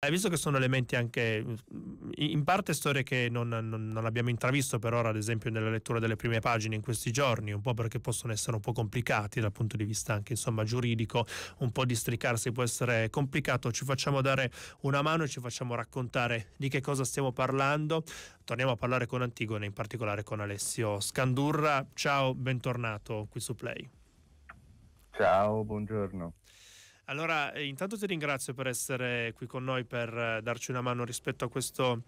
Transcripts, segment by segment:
Hai visto che sono elementi anche mm, in parte storie che non, non, non, abbiamo intravisto per ora, ad esempio nella lettura delle prime pagine in questi giorni, un po' perché possono essere un po' complicati dal punto di vista anche insomma, giuridico, un po' districarsi può essere complicato, ci facciamo dare una mano e ci facciamo raccontare di che cosa stiamo parlando. Torniamo a parlare con Antigone, in particolare con Alessio Scandurra. Ciao, bentornato qui su Play. Ciao, buongiorno. Allora, eh, intanto ti ringrazio per essere qui con noi, per eh, darci una mano rispetto a questo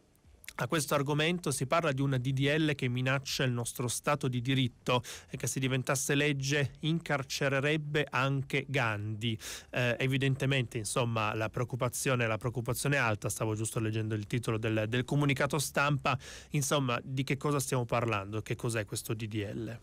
a questo argomento si parla di una DDL che minaccia il nostro Stato di diritto e che se diventasse legge incarcererebbe anche Gandhi. Eh, evidentemente, insomma, la preoccupazione, la preoccupazione è alta, stavo giusto leggendo il titolo del, del comunicato stampa, insomma, di che cosa stiamo parlando? Che cos'è questo DDL?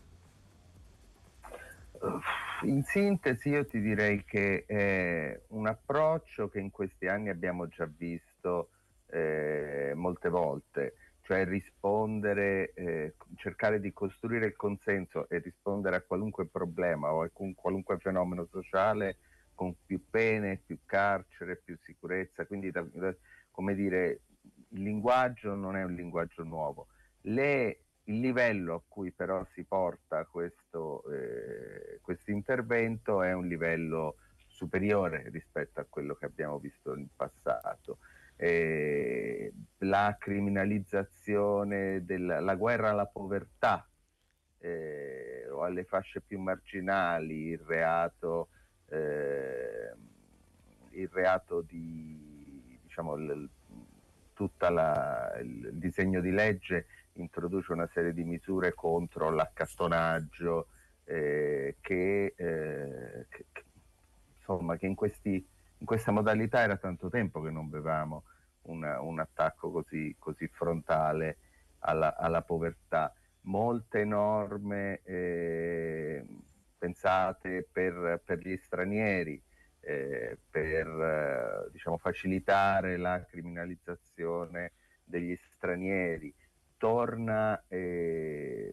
Uh eh, in sintesi io ti direi che è un approccio che in questi anni abbiamo già visto eh, molte volte, cioè rispondere, eh, cercare di costruire il consenso e rispondere a qualunque problema o a qualunque fenomeno sociale con più pene, più carcere, più sicurezza. Quindi, da, da, come dire, il linguaggio non è un linguaggio nuovo. Le il livello a cui però si porta questo eh, intervento è un livello superiore rispetto a quello che abbiamo visto in passato. Eh, la criminalizzazione della guerra alla povertà eh, o alle fasce più marginali, il reato, eh, il reato di diciamo, il, tutta il disegno di legge introduce una serie di misure contro l'accattonaggio eh, che, eh, che, che, insomma, che in, questi, in, questa modalità era tanto tempo che non bevamo una, un attacco così, così frontale alla, alla, povertà. Molte norme eh, pensate per, per gli stranieri, eh, per eh, diciamo, facilitare la criminalizzazione degli stranieri. Torna eh,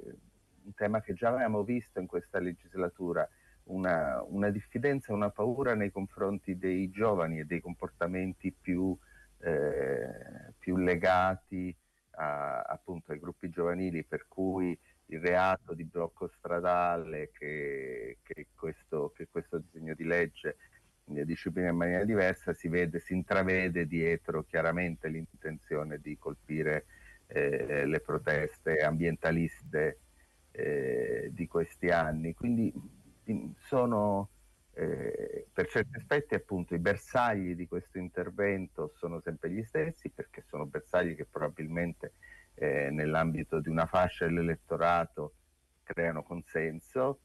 un tema che già avevamo visto in questa legislatura, una, una, diffidenza, una paura nei confronti dei giovani e dei comportamenti più, eh, più legati a, appunto ai gruppi giovanili, per cui il reato di blocco stradale che, che, questo, che questo disegno di legge discipline in maniera diversa, si, vede, si intravede dietro chiaramente l'intenzione di colpire eh, le proteste ambientaliste eh, di questi anni. Quindi sono eh, per certi aspetti appunto i bersagli di questo intervento sono sempre gli stessi perché sono bersagli che probabilmente eh, nell'ambito di una fascia dell'elettorato creano consenso,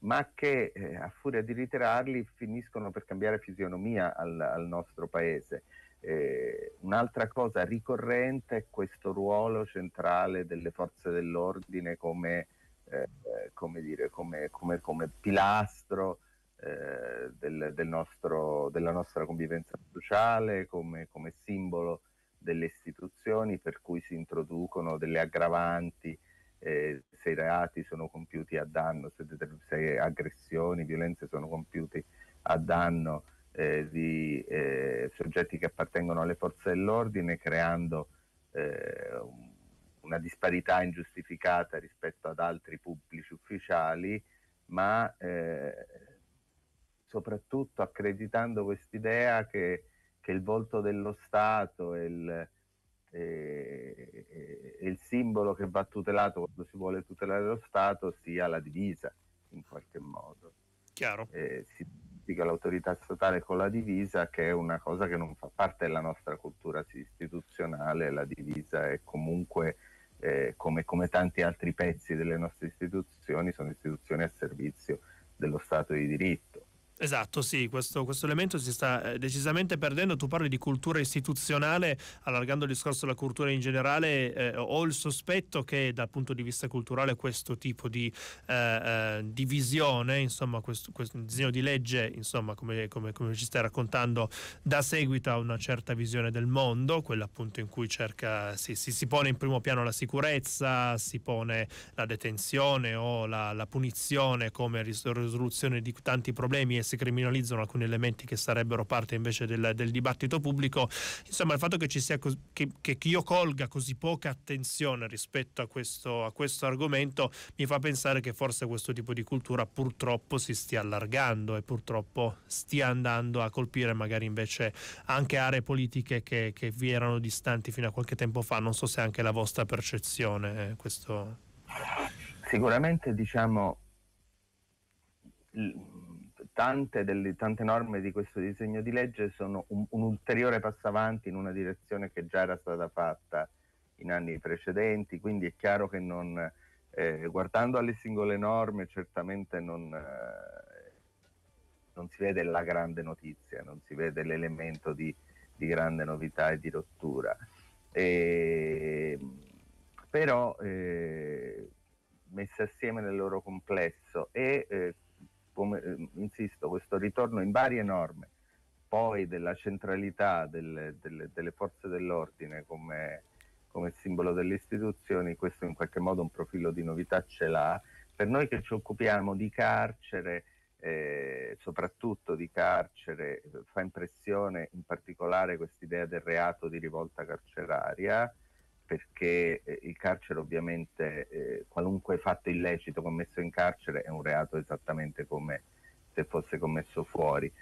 ma che eh, a furia di ritirarli finiscono per cambiare fisionomia al, al nostro paese. Eh, un'altra cosa ricorrente è questo ruolo centrale delle forze dell'ordine come, eh, come, dire, come, come pilastro eh, del, del nostro, della nostra convivenza sociale, come, simbolo delle istituzioni per cui si introducono delle aggravanti eh, se i reati sono compiuti a danno, se, se aggressioni, violenze sono compiute a danno eh, di eh, soggetti che appartengono alle forze dell'ordine, creando eh, una disparità ingiustificata rispetto ad altri pubblici ufficiali, ma eh, soprattutto accreditando quest'idea che, che il volto dello Stato e il eh, eh, il simbolo che va tutelato quando si vuole tutelare lo Stato sia la divisa in qualche modo. Chiaro. Eh, si dica l'autorità statale con la divisa che è una cosa che non fa parte della nostra cultura istituzionale, la divisa è comunque eh, come, come tanti altri pezzi delle nostre istituzioni, sono istituzioni a servizio dello Stato di diritto Esatto, sì, questo, questo, elemento si sta eh, decisamente perdendo. Tu parli di cultura istituzionale, allargando il discorso alla cultura in generale, eh, ho il sospetto che dal punto di vista culturale questo tipo di eh, eh divisione, insomma, questo, questo, disegno di legge, insomma, come, come, come, ci stai raccontando, dà seguito a una certa visione del mondo, quella appunto in cui cerca, si, si, si pone in primo piano la sicurezza, si pone la detenzione o la, la punizione come risoluzione di tanti problemi si criminalizzano alcuni elementi che sarebbero parte invece del, del dibattito pubblico. Insomma, il fatto che, ci sia cos- che, che io colga così poca attenzione rispetto a questo, a questo argomento mi fa pensare che forse questo tipo di cultura purtroppo si stia allargando e purtroppo stia andando a colpire magari invece anche aree politiche che, che vi erano distanti fino a qualche tempo fa. Non so se anche la vostra percezione eh, questo. Sicuramente diciamo tante, delle, tante, norme di questo disegno di legge sono un, un, ulteriore passo avanti in una direzione che già era stata fatta in anni precedenti, quindi è chiaro che non, eh, guardando alle singole norme certamente non, eh, non, si vede la grande notizia, non si vede l'elemento di, di grande novità e di rottura. E, ehm, però eh, messe assieme nel loro complesso e eh, come, ehm, insisto, questo ritorno in varie norme, poi della centralità delle, delle, delle forze dell'ordine come, come, simbolo delle istituzioni, questo in qualche modo un profilo di novità ce l'ha. Per noi che ci occupiamo di carcere, eh, soprattutto di carcere, eh, fa impressione in particolare questa idea del reato di rivolta carceraria, perché eh, il carcere ovviamente eh, qualunque fatto illecito commesso in carcere è un reato esattamente come se fosse commesso fuori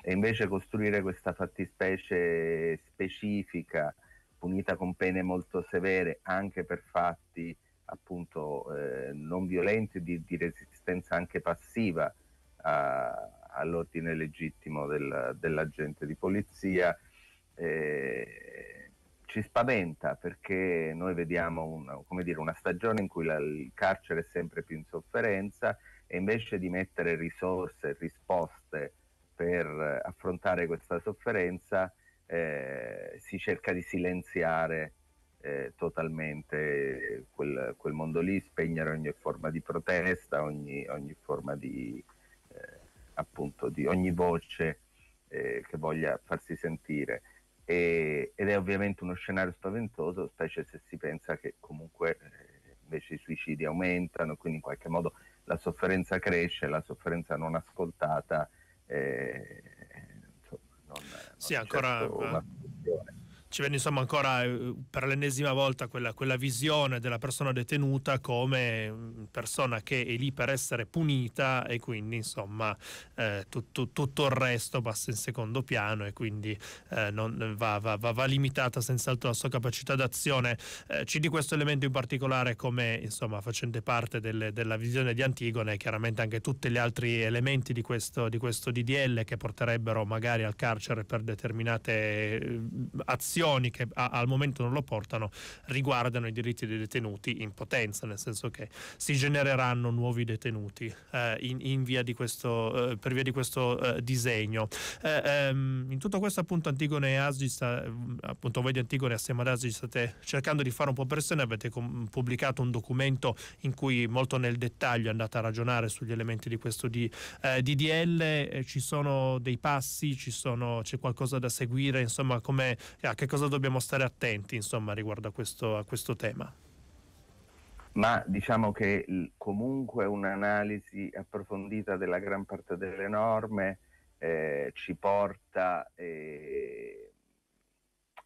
e invece costruire questa fattispecie specifica punita con pene molto severe anche per fatti appunto eh, non violenti di, di, resistenza anche passiva a, all'ordine legittimo del, dell'agente di polizia eh, ci spaventa perché noi vediamo una, dire, una stagione in cui la, il carcere è sempre più in sofferenza e invece di mettere risorse, risposte per eh, affrontare questa sofferenza eh, si cerca di silenziare eh, totalmente quel, quel, mondo lì, spegnere ogni forma di protesta, ogni, ogni forma di, eh, appunto, di ogni voce eh, che voglia farsi sentire e, ed è ovviamente uno scenario spaventoso, specie se si pensa che comunque eh, invece i suicidi aumentano, quindi in qualche modo la sofferenza cresce, la sofferenza non ascoltata. Eh, insomma, non, non sì, ancora... Certo ci viene insomma ancora eh, per l'ennesima volta quella, quella, visione della persona detenuta come persona che è lì per essere punita e quindi insomma eh, tutto, tutto, il resto passa in secondo piano e quindi eh, non, va, va, va, va, limitata senz'altro la sua capacità d'azione. Eh, di questo elemento in particolare come insomma facente parte del, della visione di Antigone e chiaramente anche tutti gli altri elementi di questo, di questo DDL che porterebbero magari al carcere per determinate eh, azioni che a, al momento non lo portano riguardano i diritti dei detenuti in potenza, nel senso che si genera genereranno nuovi detenuti eh, in, in via questo, eh, per via di questo eh, disegno. Eh, ehm, in tutto questo appunto Antigone e Asgi, sta, eh, appunto voi di Antigone assieme ad Asgi state cercando di fare un po' pressione, avete com- pubblicato un documento in cui molto nel dettaglio andate a ragionare sugli elementi di questo di, eh, DDL, ci sono dei passi, sono, c'è qualcosa da seguire, insomma a che cosa dobbiamo stare attenti insomma, riguardo a questo, a questo tema ma diciamo che comunque un'analisi approfondita della gran parte delle norme eh, ci porta eh,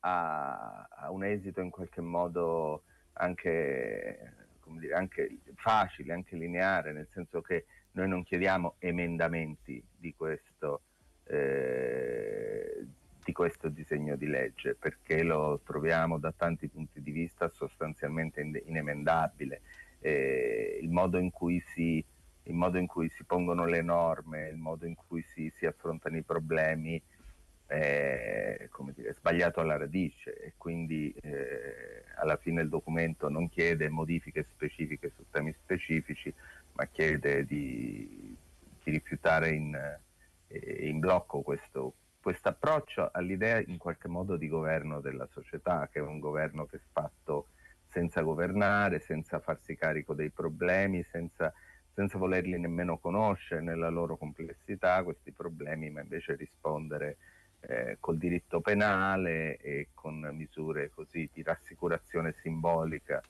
a, a, un esito in qualche modo anche, dire, anche, facile, anche lineare, nel senso che noi non chiediamo emendamenti di questo. Eh, di questo disegno di legge perché lo troviamo da tanti punti di vista sostanzialmente inemendabile. Eh, il, modo in cui si, il modo in cui si pongono le norme, il modo in cui si, si affrontano i problemi è dire, sbagliato alla radice e quindi eh, alla fine il documento non chiede modifiche specifiche su temi specifici ma chiede di, di rifiutare in, eh, in blocco questo, questo approccio all'idea in qualche modo di governo della società, che è un governo che è fatto senza governare, senza farsi carico dei problemi, senza, senza volerli nemmeno conoscere nella loro complessità, questi problemi, ma invece rispondere eh, col diritto penale e con misure così di rassicurazione simbolica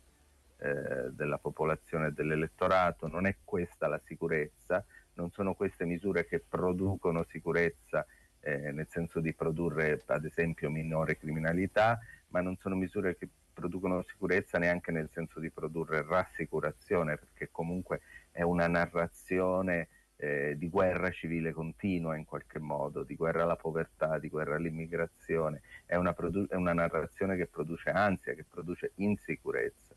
eh, della popolazione e dell'elettorato. Non è questa la sicurezza, non sono queste misure che producono sicurezza eh, nel senso di produrre ad esempio minore criminalità, ma non sono misure che producono sicurezza neanche nel senso di produrre rassicurazione, perché comunque è una narrazione eh, di guerra civile continua in qualche modo, di guerra alla povertà, di guerra all'immigrazione, è una, produ- è una narrazione che produce ansia, che produce insicurezza.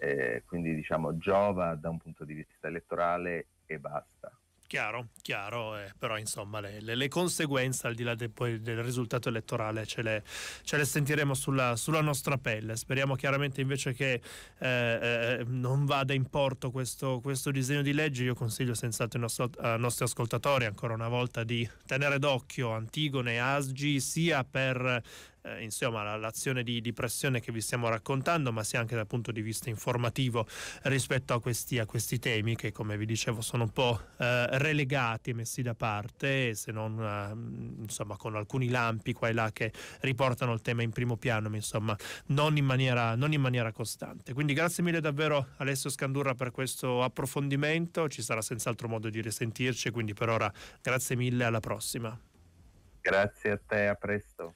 Eh, quindi diciamo giova da un punto di vista elettorale e basta. Chiaro, chiaro, eh, però insomma le, le, le, conseguenze al di là de, poi, del risultato elettorale ce le, ce le sentiremo sulla, sulla, nostra pelle. Speriamo chiaramente invece che eh, eh, non vada in porto questo, questo, disegno di legge. Io consiglio senz'altro ai nostri, ai eh, nostri ascoltatori ancora una volta di tenere d'occhio Antigone e Asgi sia per eh, insomma, l'azione di, di, pressione che vi stiamo raccontando, ma sia anche dal punto di vista informativo rispetto a questi, a questi temi che, come vi dicevo, sono un po' eh, relegati, messi da parte, se non eh, insomma, con alcuni lampi qua e là che riportano il tema in primo piano, ma insomma, non in maniera, non in maniera costante. Quindi grazie mille davvero Alessio Scandurra per questo approfondimento, ci sarà senz'altro modo di risentirci, quindi per ora grazie mille, alla prossima. Grazie a te, a presto.